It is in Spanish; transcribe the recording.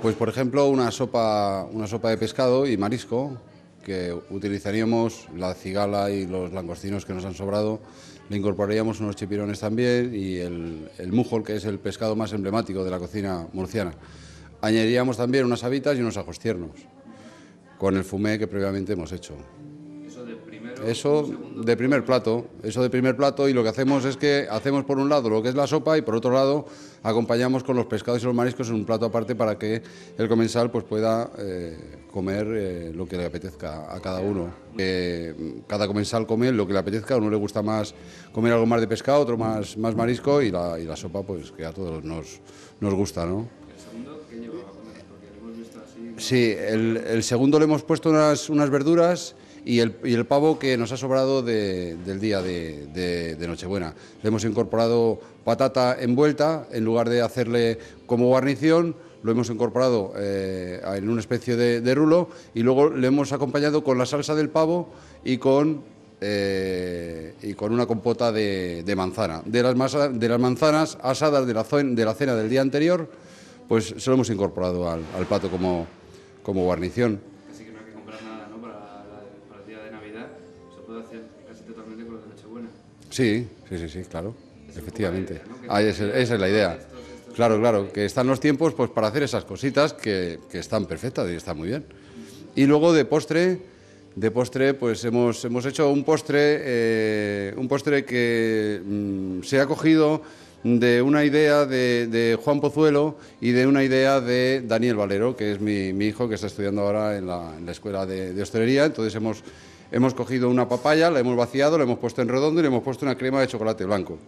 Pues por ejemplo una sopa, una sopa de pescado y marisco, que utilizaríamos la cigala y los langostinos que nos han sobrado, le incorporaríamos unos chipirones también y el, el que es el pescado más emblemático de la cocina murciana. Añadiríamos también unas habitas y unos ajos tiernos, con el fumé que previamente hemos hecho. Eso de primer plato, eso de primer plato y lo que hacemos es que hacemos por un lado lo que es la sopa y por otro lado acompañamos con los pescados y los mariscos en un plato aparte para que el comensal pues pueda eh, comer eh, lo que le apetezca a cada uno. cada comensal come lo que le apetezca, a uno le gusta más comer algo más de pescado, otro más, más marisco y la, sopa pues que a todos nos, nos gusta, ¿no? Sí, el, segundo le hemos puesto unas, unas verduras y el, pavo que nos ha sobrado del día de, Nochebuena. Le hemos incorporado patata envuelta, en lugar de hacerle como guarnición, lo hemos incorporado eh, en una especie de, rulo y luego le hemos acompañado con la salsa del pavo y con... Eh, y con una compota de, manzana. De las, de las manzanas asadas de la, de la cena del día anterior, pues se lo hemos incorporado al, al plato como, como guarnición. Así que no hay que comprar nada, ¿no? de Navidad se puede hacer casi totalmente con Sí, sí, sí, sí claro, efectivamente. esa, es la idea. claro, claro, que están los tiempos pues, para hacer esas cositas que, están perfectas y están muy bien. Y luego de postre, de postre, pues hemos, hemos hecho un postre, eh, un postre que mm, se ha cogido de una idea de, Juan Pozuelo y de una idea de Daniel Valero, que es mi, hijo que está estudiando ahora en la, escuela de, hostelería. Entonces hemos, hemos cogido una papaya, la hemos vaciado, la hemos puesto en redondo y le hemos puesto una crema de chocolate blanco.